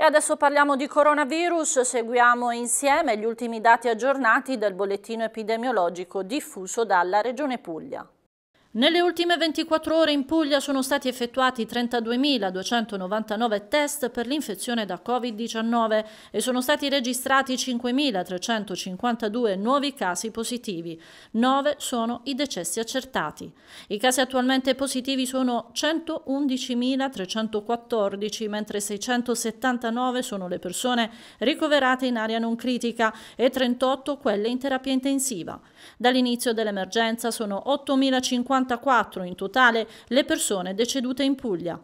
E adesso parliamo di coronavirus, seguiamo insieme gli ultimi dati aggiornati del bollettino epidemiologico diffuso dalla Regione Puglia. Nelle ultime 24 ore in Puglia sono stati effettuati 32.299 test per l'infezione da Covid-19 e sono stati registrati 5.352 nuovi casi positivi. 9 sono i decessi accertati. I casi attualmente positivi sono 111.314, mentre 679 sono le persone ricoverate in area non critica e 38 quelle in terapia intensiva. Dall'inizio dell'emergenza sono 8.050 54 in totale le persone decedute in Puglia.